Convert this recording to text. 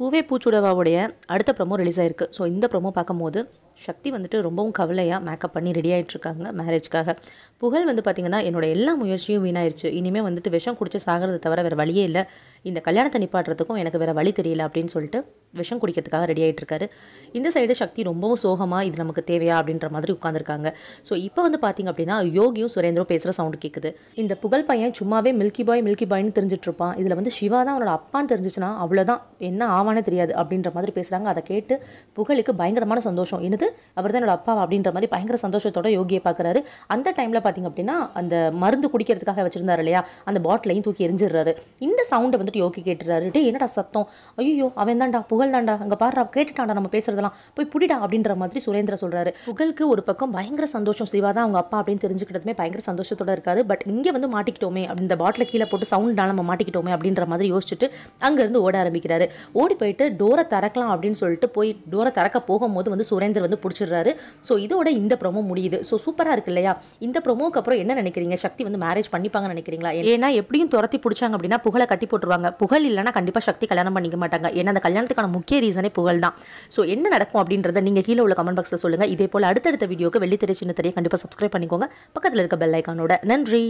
பூவே பூச்சுடவாவுடைய அடுத்த ப்ரொமோ ரிலீஸ் ஆயிருக்கு ஸோ இந்த ப்ரொமோ பார்க்கும்போது சக்தி வந்துட்டு ரொம்பவும் கவலையாக மேக்கப் பண்ணி ரெடி ஆகிட்டுருக்காங்க மேரேஜ்க்காக புகழ் வந்து பார்த்திங்கன்னா என்னோடய எல்லா முயற்சியும் வீணாயிருச்சு இனிமேல் வந்துட்டு விஷம் குடிச்சு சாகிறது தவிர வேறு வழியே இல்லை இந்த கல்யாணத்தை நிப்பாட்டுறதுக்கும் எனக்கு வேறு வழி தெரியல அப்படின்னு சொல்லிட்டு விஷம் குடிக்கிறதுக்காக ரெடி ஆகிட்டு இருக்காரு இந்த சைடு சக்தி ரொம்பவும் சோகமாக இது நமக்கு தேவையா அப்படின்ற மாதிரி உட்காந்துருக்காங்க ஸோ இப்போ வந்து பார்த்திங்க அப்படின்னா யோகியும் சுரேந்திரம் பேசுகிற சவுண்டு கேட்குது இந்த புகழ் பையன் சும்மாவே மில்கி பாய் மில்கி பாய்னு தெரிஞ்சிட்டு இருப்பான் இதில் வந்து சிவா தான் அவனோட அப்பான்னு தெரிஞ்சிச்சுனா அவ்வளோதான் என்ன ஆவானே தெரியாது அப்படின்ற மாதிரி பேசுகிறாங்க அதை கேட்டு புகழுக்கு பயங்கரமான சந்தோஷம் என்னது அவர் தான் என்னோட அப்பா அப்படின்ற மாதிரி பயங்கர சந்தோஷத்தோட யோகியை பார்க்குறாரு அந்த டைமில் பார்த்திங்க அப்படின்னா அந்த மருந்து குடிக்கிறதுக்காக வச்சுருந்தாரு இல்லையா அந்த பாட்டிலையும் தூக்கி எரிஞ்சிடுறாரு இந்த சவுண்டை வந்துட்டு யோகி கேட்டுறாரு டே என்னடா சத்தம் ஐயோ அவன் தான்டா புகழ்தாண்டா அங்கே பாரு கேட்டுட்டாண்டா நம்ம பேசுறதெல்லாம் போய் புடிடா அப்படின்ற மாதிரி சுரேந்திர சொல்றாரு புகழ்க்கு ஒரு பக்கம் பயங்கர சந்தோஷம் சிவா தான் அவங்க அப்பா அப்படின்னு தெரிஞ்சுக்கிட்டதுமே பயங்கர சந்தோஷத்தோட இருக்காரு பட் இங்கே வந்து மாட்டிக்கிட்டோமே இந்த பாட்டில் கீழே போட்டு சவுண்ட் நம்ம மாட்டிக்கிட்டோமே அப்படின்ற மாதிரி யோசிச்சுட்டு அங்கேருந்து ஓட ஆரம்பிக்கிறாரு ஓடி போயிட்டு டோரை திறக்கலாம் அப்படின்னு சொல்லிட்டு போய் டோரை திறக்க போகும்போது வந்து சுரேந்தர் வந்து பிடிச்சிடுறாரு ஸோ இதோட இந்த ப்ரொமோ முடியுது ஸோ சூப்பராக இருக்கு இல்லையா இந்த ப்ரொமோக்கு அப்புறம் என்ன நினைக்கிறீங்க சக்தி வந்து மேரேஜ் பண்ணிப்பாங்கன்னு நினைக்கிறீங்களா ஏன்னா எப்படியும் துரத்தி பிடிச்சாங்க அப்படின்னா புகழை கட்டி போட்டுருவாங்க புகழ் இல்லைன்னா கண்டிப்பாக சக்தி கல்யாணம் பண்ணிக்க மாட்டாங்க ஏன்னா அந்த கல்யாணத்துக்கான முக்கிய ரீசனே புகழ் தான் ஸோ என்ன நடக்கும் அப்படின்றத நீங்கள் கீழே உள்ள கமெண்ட் பாக்ஸில் சொல்லுங்கள் இதே போல் அடுத்தடுத்த வீடியோக்கு வெள்ளித்திரை சின்னத்திரையை கண்டிப்பாக சப்ஸ்கிரைப் பண்ணிக்கோங்க பக்கத்தில் இருக்க பெல் ஐக்கானோட நன்றி